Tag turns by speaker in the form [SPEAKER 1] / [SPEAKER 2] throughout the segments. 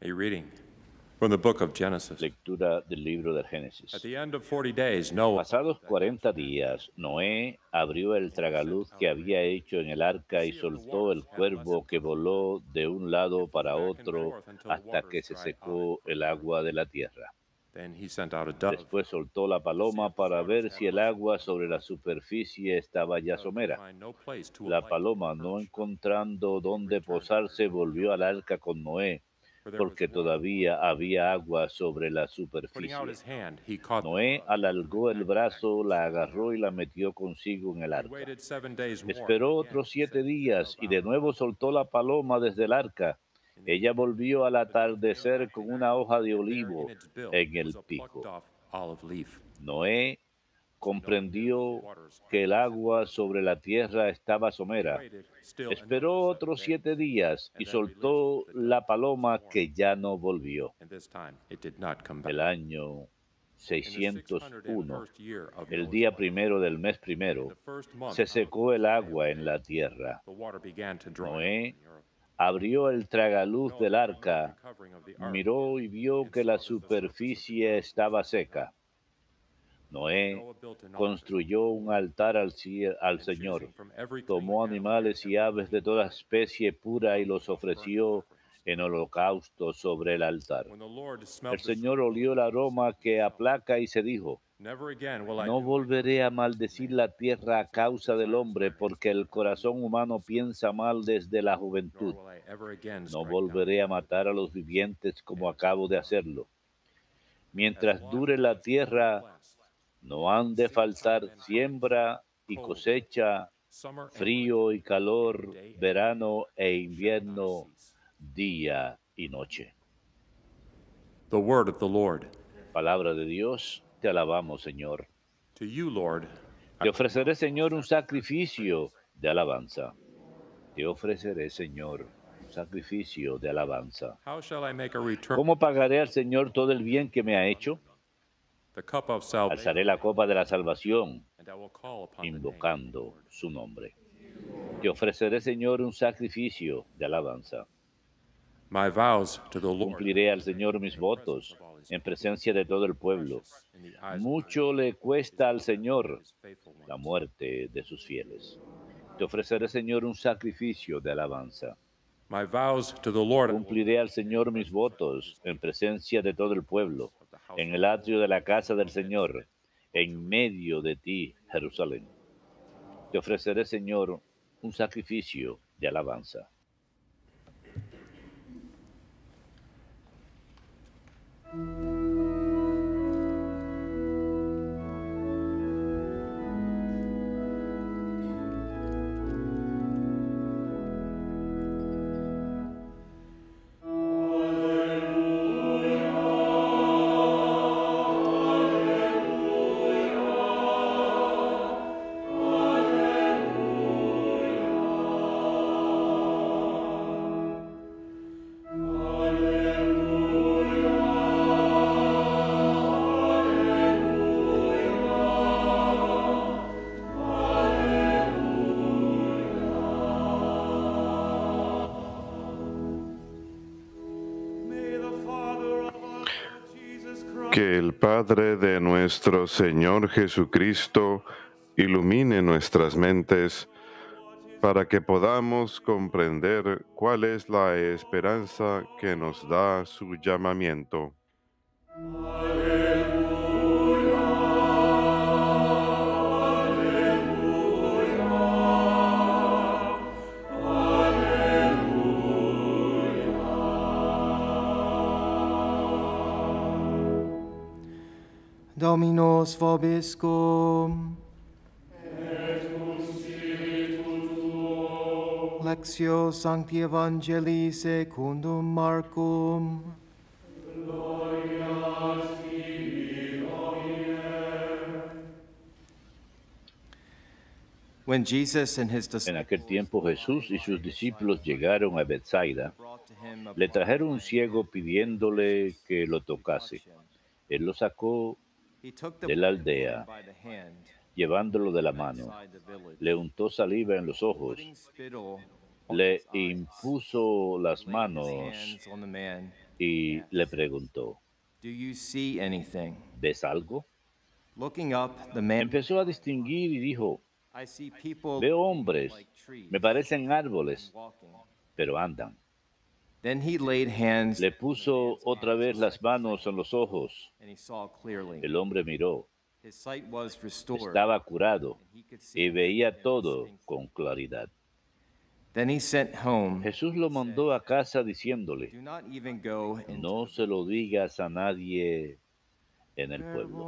[SPEAKER 1] A Lectura del libro del Génesis. At 40 Pasados 40 días, Noé abrió el tragaluz que había hecho en el arca y soltó el cuervo que voló de un lado para otro hasta que se secó el agua de la tierra. Después soltó la paloma para ver si el agua sobre la superficie estaba ya somera. La paloma, no encontrando dónde posarse, volvió al arca con Noé porque todavía había agua sobre la superficie. Noé alargó el brazo, la agarró y la metió consigo en el arca. Esperó otros siete días y de nuevo soltó la paloma desde el arca. Ella volvió al atardecer con una hoja de olivo en el pico. Noé comprendió que el agua sobre la tierra estaba somera. Esperó otros siete días y soltó la paloma que ya no volvió. El año 601, el día primero del mes primero, se secó el agua en la tierra. Noé abrió el tragaluz del arca, miró y vio que la superficie estaba seca. Noé construyó un altar al, Señor, tomó animales y aves de toda especie pura y los ofreció en holocausto sobre el altar. El Señor olió el aroma que aplaca y se dijo, no volveré a maldecir la tierra a causa del hombre, porque el corazón humano piensa mal desde la juventud. No volveré a matar a los vivientes como acabo de hacerlo. Mientras dure la tierra, no han de faltar siembra y cosecha, frío y calor, verano e invierno, día y noche. The Palabra de Dios, te alabamos, Señor. Te ofreceré, Señor, un sacrificio de alabanza. Te ofreceré, Señor, un sacrificio de alabanza. ¿Cómo pagaré al Señor todo el bien que me ha hecho? Alzaré la copa de la salvación, invocando su nombre. Te ofreceré, Señor, un sacrificio de alabanza. Cumpliré al Señor mis votos en presencia de todo el pueblo. Mucho le cuesta al Señor la muerte de sus fieles. Te ofreceré, Señor, un sacrificio de alabanza. Cumpliré al Señor mis votos en presencia de todo el pueblo en el atrio de la casa del Señor, en medio de ti, Jerusalén. Te ofreceré, Señor, un sacrificio de alabanza.
[SPEAKER 2] Que el Padre de nuestro Señor Jesucristo ilumine nuestras mentes para que podamos comprender cuál es la esperanza que nos da su llamamiento.
[SPEAKER 3] Dominus vobiscum. Et Lectio Sancti Evangelii secundum Marcum.
[SPEAKER 1] Gloria tibi, When Jesus and his en aquel tiempo Jesús y sus discípulos llegaron a Bethsaida. Le trajeron un ciego pidiéndole que lo tocase. Él lo sacó
[SPEAKER 3] de la aldea,
[SPEAKER 1] llevándolo de la mano, le untó saliva en los ojos, le impuso las manos y le preguntó, ¿ves algo? Empezó a distinguir y dijo,
[SPEAKER 3] veo hombres, me parecen árboles,
[SPEAKER 1] pero andan. Le puso otra vez las manos en los ojos. El hombre miró. Estaba curado y veía todo con claridad. Jesús lo mandó a casa diciéndole, no se lo digas a nadie en el pueblo.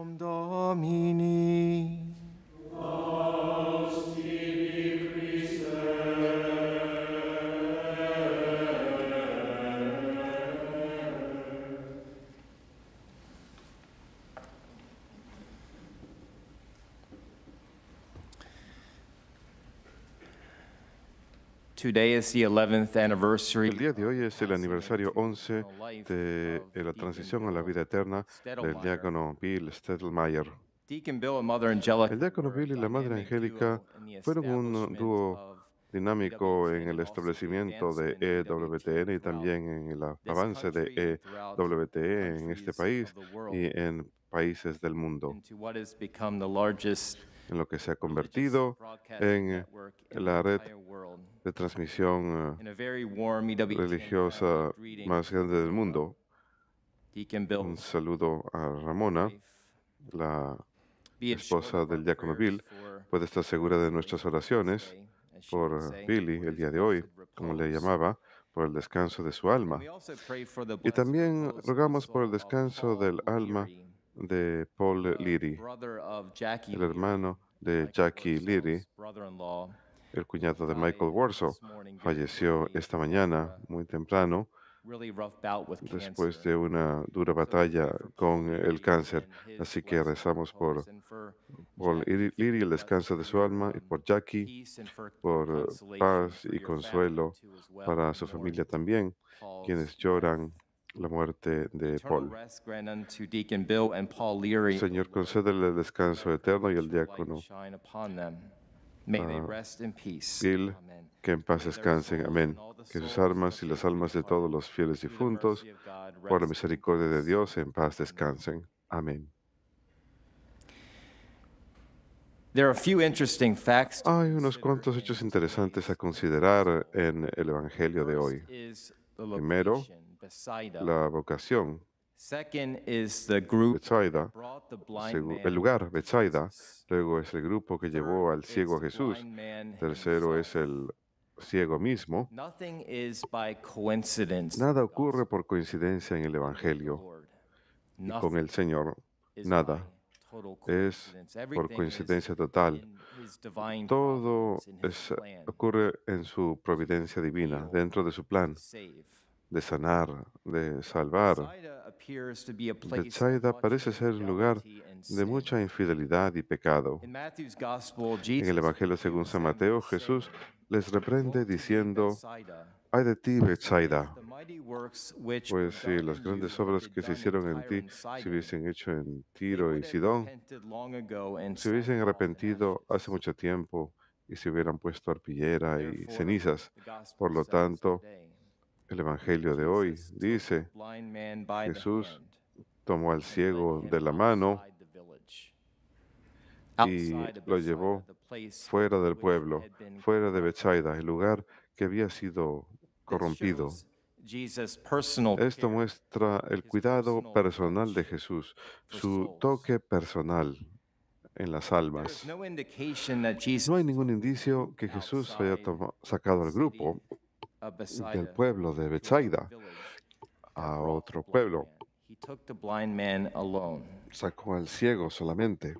[SPEAKER 2] El día de hoy es el aniversario 11 de la transición a la vida eterna del diácono Bill Stedlmayer. El diácono Bill y la madre Angélica fueron un dúo dinámico en el establecimiento de EWTN e y también en el avance de EWTN en este país y en países del mundo en lo que se ha convertido en eh, la red de transmisión eh, e religiosa más grande del mundo. Un saludo a Ramona, la esposa del diácono Bill. Puede estar segura de nuestras oraciones por eh, Billy el día de hoy, como le llamaba, por el descanso de su alma. Y también rogamos por el descanso del alma de Paul uh, Leary, el hermano de Jackie Leary, el cuñado de Michael Warsaw, falleció esta mañana uh, muy temprano después de una dura batalla con el cáncer. Así que rezamos por Paul Leary, el descanso de su alma, y por Jackie, por uh, paz y consuelo para su familia también, quienes lloran la muerte de Paul. Señor, concédele el descanso eterno y el diácono.
[SPEAKER 3] Bill,
[SPEAKER 2] ah, que en paz descansen. Amén. Que sus almas y las almas de todos los fieles difuntos, por la misericordia de Dios, en paz descansen. Amén. Hay unos cuantos hechos interesantes a considerar en el Evangelio de hoy. Primero, la vocación. el lugar Bethsaida, luego es el grupo que llevó al ciego a Jesús, tercero es el ciego mismo.
[SPEAKER 3] Nada
[SPEAKER 2] ocurre por coincidencia en el Evangelio con el Señor, nada es por coincidencia total. Todo ocurre en su providencia divina, dentro de su plan de sanar, de salvar.
[SPEAKER 3] Bethsaida
[SPEAKER 2] parece ser un lugar de mucha infidelidad y pecado. En el Evangelio según San Mateo, Jesús les reprende diciendo, ay de ti, Bethsaida, pues si las grandes obras que se hicieron en ti se hubiesen hecho en Tiro y Sidón, se hubiesen arrepentido hace mucho tiempo y se hubieran puesto arpillera y cenizas. Por lo tanto, el Evangelio de hoy dice, Jesús tomó al ciego de la mano y lo llevó fuera del pueblo, fuera de Bechaida, el lugar que había sido corrompido. Esto muestra el cuidado personal de Jesús, su toque personal en las almas. No hay ningún indicio que Jesús haya sacado al grupo del pueblo de Bethsaida a otro pueblo. Sacó al ciego solamente.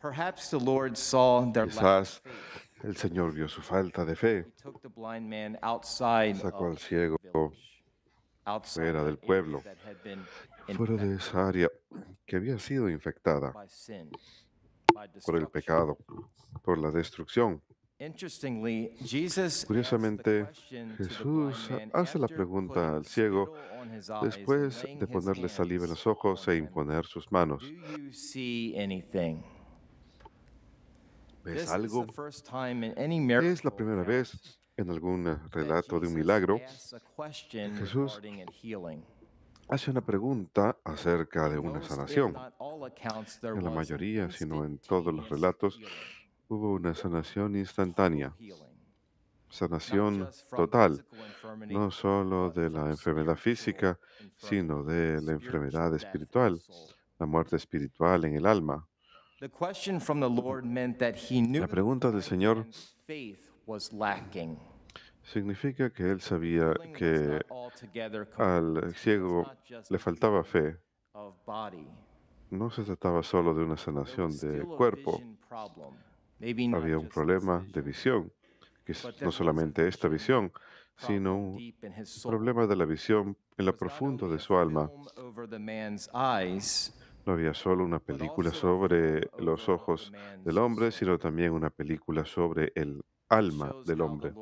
[SPEAKER 2] Quizás el Señor vio su falta de fe.
[SPEAKER 3] Sacó al
[SPEAKER 2] ciego fuera del pueblo, fuera de esa área que había sido infectada por el pecado, por la destrucción. Curiosamente, Jesús hace la pregunta al ciego después de ponerle saliva en los ojos e imponer sus manos.
[SPEAKER 3] ¿Ves algo?
[SPEAKER 2] Es la primera vez en algún relato de un milagro, Jesús hace una pregunta acerca de una sanación. En la mayoría, sino en todos los relatos, hubo una sanación instantánea, sanación total, no solo de la enfermedad física, sino de la enfermedad espiritual, la muerte espiritual en el alma. La pregunta del Señor significa que él sabía que al ciego le faltaba fe. No se trataba solo de una sanación de cuerpo había un problema de visión, que es no solamente esta visión, sino un problema de la visión en lo profundo de su alma. No había solo una película sobre los ojos del hombre, sino también una película sobre el alma del hombre.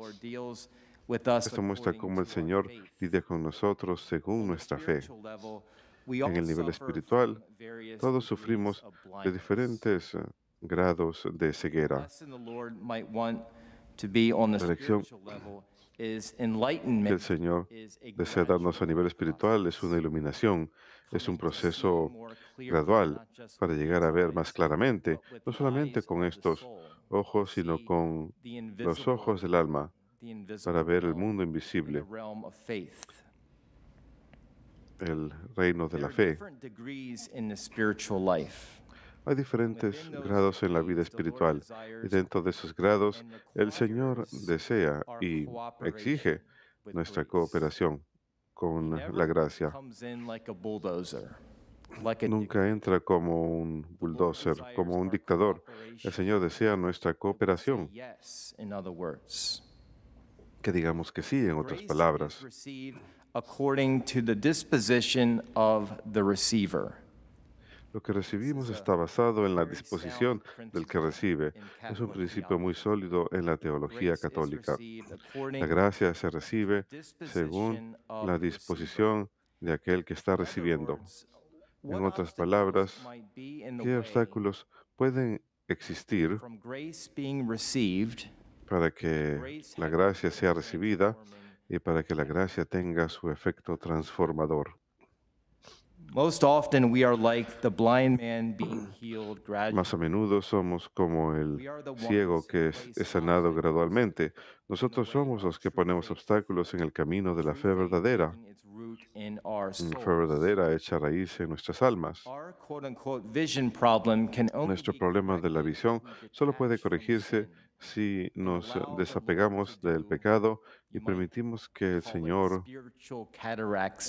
[SPEAKER 2] Esto muestra cómo el Señor lidia con nosotros según nuestra fe. En el nivel espiritual, todos sufrimos de diferentes eh, grados de ceguera. La lección
[SPEAKER 3] que el Señor
[SPEAKER 2] desea darnos a nivel espiritual es una iluminación, es un proceso gradual para llegar a ver más claramente, no solamente con estos ojos, sino con los ojos del alma, para ver el mundo invisible, el reino de la fe. Hay diferentes grados en la vida espiritual y dentro de esos grados el Señor desea y exige nuestra cooperación con la gracia. Nunca entra como un bulldozer, como un dictador. El Señor desea nuestra cooperación. Que digamos que sí, en otras palabras. Lo que recibimos está basado en la disposición del que recibe. Es un principio muy sólido en la teología católica. La gracia se recibe según la disposición de aquel que está recibiendo. En otras palabras, ¿qué obstáculos pueden existir para que la gracia sea recibida y para que la gracia tenga su efecto transformador? Más a menudo somos como el ciego que es, sanado gradualmente. Nosotros somos los que ponemos obstáculos en el camino de la fe verdadera. La
[SPEAKER 3] mm,
[SPEAKER 2] fe verdadera echa raíz en nuestras almas. Nuestro problema de la visión solo puede corregirse si nos desapegamos del pecado y permitimos que el Señor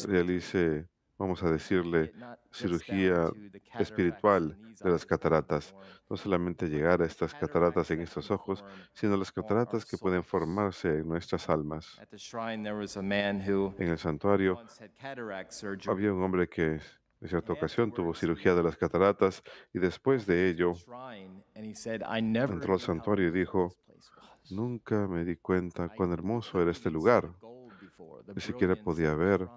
[SPEAKER 2] realice vamos a decirle, cirugía espiritual de las cataratas. No solamente llegar a estas cataratas en estos ojos, sino las cataratas que pueden formarse en nuestras almas. En el santuario había un hombre que en cierta ocasión tuvo cirugía de las cataratas y después de ello
[SPEAKER 3] entró al
[SPEAKER 2] santuario y dijo, nunca me di cuenta cuán hermoso era este lugar. Ni siquiera podía ver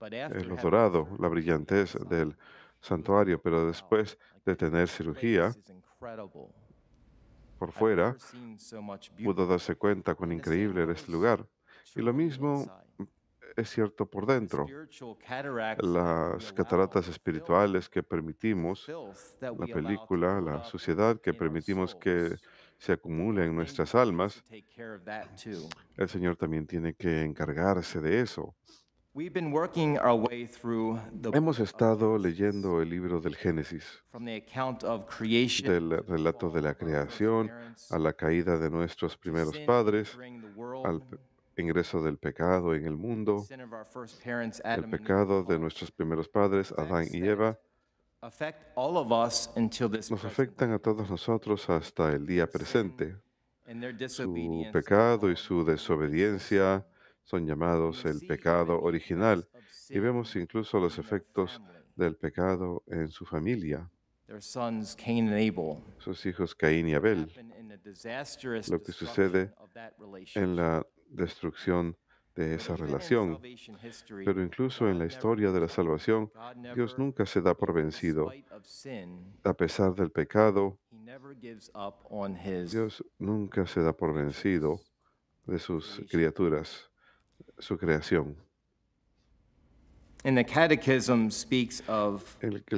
[SPEAKER 2] el dorado, la brillantez del santuario, pero después oh, de tener cirugía por fuera, pudo darse cuenta cuán increíble era este lugar. Y lo mismo es cierto por dentro. Las cataratas espirituales que permitimos, la película, la suciedad que permitimos que se acumule en nuestras almas, el Señor también tiene que encargarse de eso. Hemos estado leyendo el libro del Génesis,
[SPEAKER 3] del
[SPEAKER 2] relato de la creación a la caída de nuestros primeros padres, al ingreso del pecado en el mundo,
[SPEAKER 3] el pecado
[SPEAKER 2] de nuestros primeros padres, Adán y Eva, nos afectan a todos nosotros hasta el día presente.
[SPEAKER 3] Su
[SPEAKER 2] pecado y su desobediencia, son llamados el pecado original y vemos incluso los efectos del pecado en su familia. Sus hijos Caín y Abel,
[SPEAKER 3] lo que sucede en la
[SPEAKER 2] destrucción de esa relación. Pero incluso en la historia de la salvación, Dios nunca se da por vencido. A pesar del pecado, Dios nunca se da por vencido de sus criaturas su creación. el,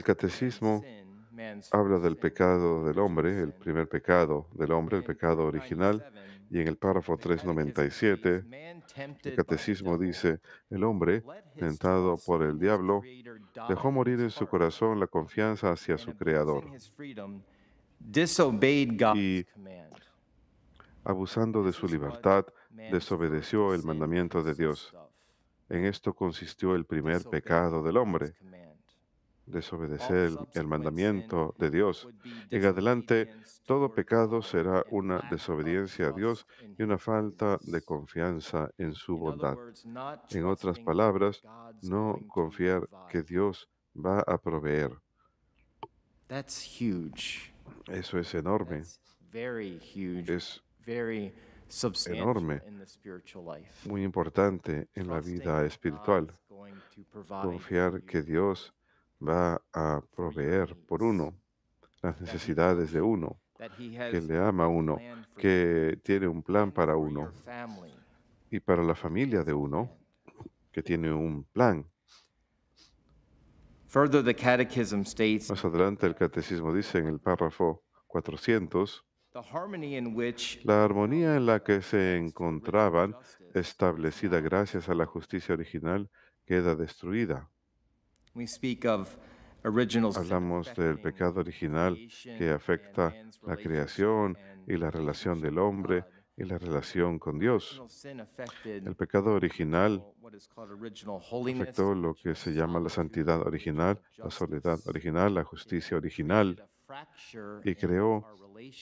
[SPEAKER 2] catecismo habla del pecado del hombre, el primer pecado del hombre, el pecado original, y en el párrafo 397, el catecismo dice, el hombre, tentado por el diablo, dejó morir en su corazón la confianza hacia su Creador y, abusando de su libertad, desobedeció el mandamiento de Dios. En esto consistió el primer pecado del hombre, desobedecer el mandamiento de Dios. En adelante, todo pecado será una desobediencia a Dios y una falta de confianza en su bondad. En otras palabras, no confiar que Dios va a proveer. Eso es enorme. Es enorme, muy importante en la vida espiritual. Confiar que Dios va a proveer por uno las necesidades de uno, que le ama a uno, que tiene un plan para uno y para la familia de uno, que tiene un plan. Más adelante el catecismo dice en el párrafo 400, la armonía en la que se encontraban, establecida gracias a la justicia original, queda destruida. Hablamos del pecado original que afecta la creación y la relación del hombre y la relación con Dios. El pecado original afectó lo que se llama la santidad original, la soledad original, la justicia original y creó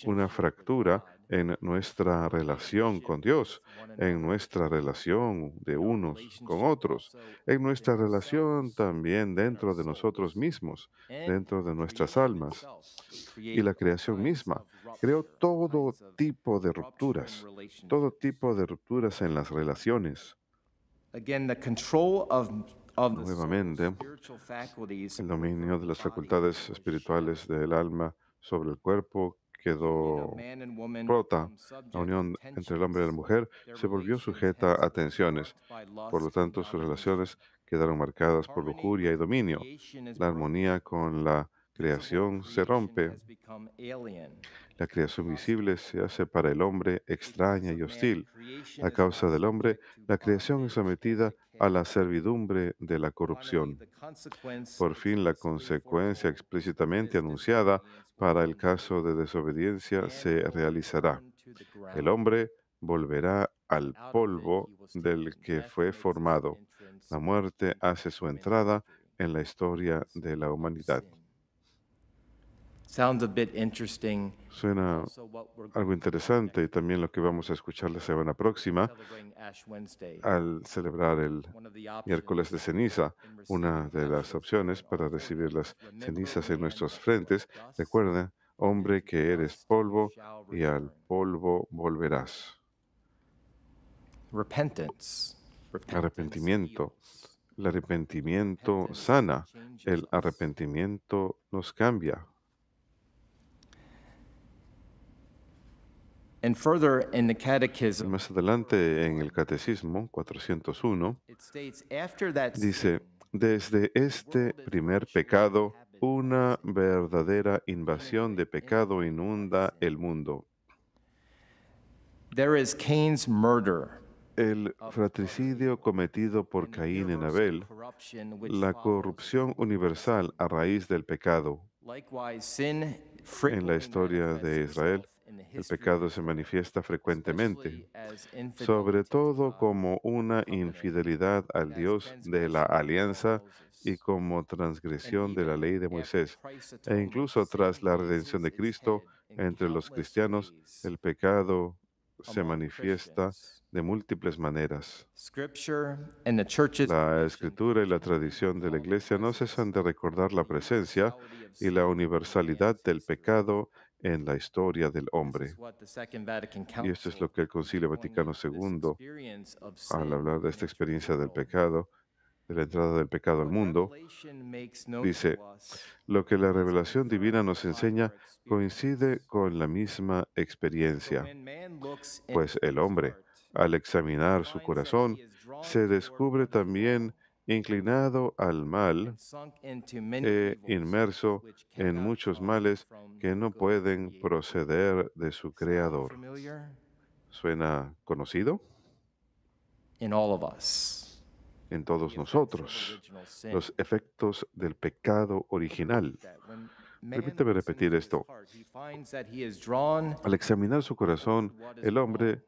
[SPEAKER 2] una fractura en nuestra relación con Dios, en nuestra relación de unos con otros, en nuestra relación también dentro de nosotros mismos, dentro de nuestras almas. Y la creación misma creó todo tipo de rupturas, todo tipo de rupturas en las relaciones.
[SPEAKER 3] Nuevamente, el
[SPEAKER 2] dominio de las facultades espirituales del alma sobre el cuerpo quedó rota. La unión entre el hombre y la mujer se volvió sujeta a tensiones. Por lo tanto, sus relaciones quedaron marcadas por lujuria y dominio. La armonía con la creación se rompe. La creación visible se hace para el hombre extraña y hostil. A causa del hombre, la creación es sometida a la servidumbre de la corrupción. Por fin, la consecuencia explícitamente anunciada para el caso de desobediencia se realizará. El hombre volverá al polvo del que fue formado. La muerte hace su entrada en la historia de la humanidad.
[SPEAKER 3] Suena algo
[SPEAKER 2] interesante y también lo que vamos a escuchar la semana próxima al celebrar el miércoles de ceniza. Una de las opciones para recibir las cenizas en nuestros frentes, recuerda, hombre que eres polvo y al polvo volverás. Arrepentimiento. El arrepentimiento sana. El arrepentimiento nos cambia. Más adelante en el Catecismo 401 dice, desde este primer pecado, una verdadera invasión de pecado inunda el mundo. El fratricidio cometido por Caín en Abel, la corrupción universal a raíz del pecado. En la historia de Israel, el pecado se manifiesta frecuentemente, sobre todo como una infidelidad al Dios de la alianza y como transgresión de la ley de Moisés. E incluso tras la redención de Cristo entre los cristianos, el pecado se manifiesta de múltiples maneras. La escritura y la tradición de la iglesia no cesan de recordar la presencia y la universalidad del pecado en la historia del hombre. Y esto es lo que el Concilio Vaticano II, al hablar de esta experiencia del pecado, de la entrada del pecado al mundo, dice, lo que la revelación divina nos enseña coincide con la misma experiencia, pues el hombre, al examinar su corazón, se descubre también inclinado al mal, e inmerso en muchos males que no pueden proceder de su Creador. ¿Suena conocido? En todos nosotros, los efectos del pecado original. Permíteme repetir esto. Al examinar su corazón, el hombre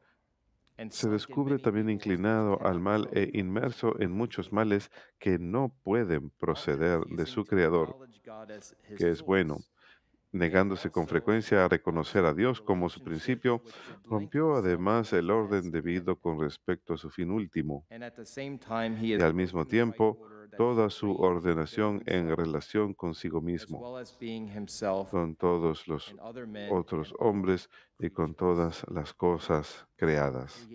[SPEAKER 2] se descubre también inclinado al mal e inmerso en muchos males que no pueden proceder de su Creador, que es bueno negándose con frecuencia a reconocer a Dios como su principio, rompió además el orden debido con respecto a su fin último. Y al mismo tiempo, toda su ordenación en relación consigo mismo, con todos los otros hombres y con todas las cosas creadas.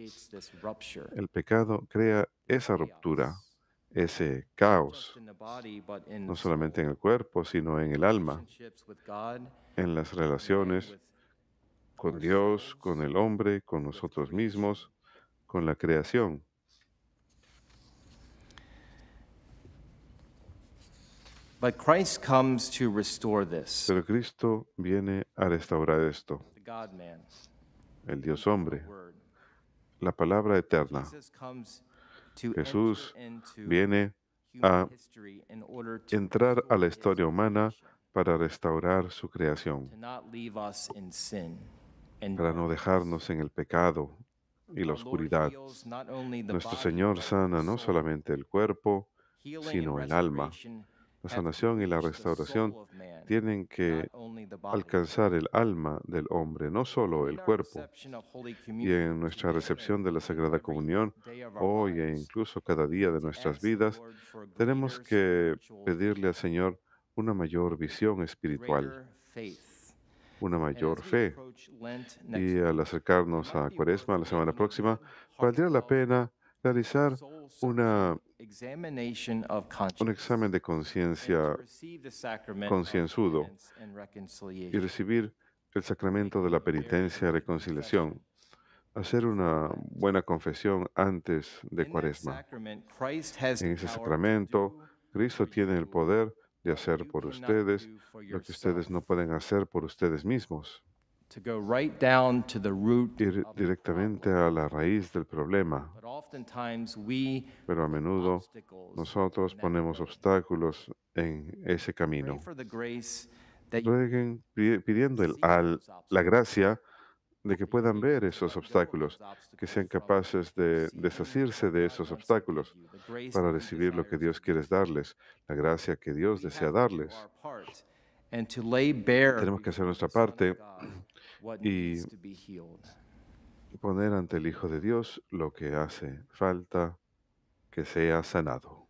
[SPEAKER 2] El pecado crea esa ruptura ese caos, no solamente en el cuerpo, sino en el alma, en las relaciones con Dios, con el hombre, con nosotros mismos, con la creación. Pero Cristo viene a restaurar esto. El Dios hombre, la palabra eterna. Jesús viene a entrar a la historia humana para restaurar su creación, para no dejarnos en el pecado y la oscuridad. Nuestro Señor sana no solamente el cuerpo, sino el alma. La sanación y la restauración tienen que alcanzar el alma del hombre, no solo el cuerpo. Y en nuestra recepción de la Sagrada Comunión, hoy e incluso cada día de nuestras vidas, tenemos que pedirle al Señor una mayor visión espiritual, una mayor fe. Y al acercarnos a Cuaresma la semana próxima, valdría la pena realizar un examen de conciencia concienzudo y recibir el sacramento de la penitencia y reconciliación, hacer una buena confesión antes de Cuaresma. En ese sacramento, Cristo tiene el poder de hacer por ustedes lo que ustedes no pueden hacer por ustedes mismos ir directamente a la raíz del problema. Pero a menudo nosotros ponemos obstáculos en ese camino. pidiendo el, la gracia de que puedan ver esos obstáculos, que sean capaces de deshacerse de esos obstáculos para recibir lo que Dios quiere darles, la gracia que Dios desea darles.
[SPEAKER 3] Tenemos que hacer nuestra parte
[SPEAKER 2] y poner ante el Hijo de Dios lo que hace falta que sea sanado.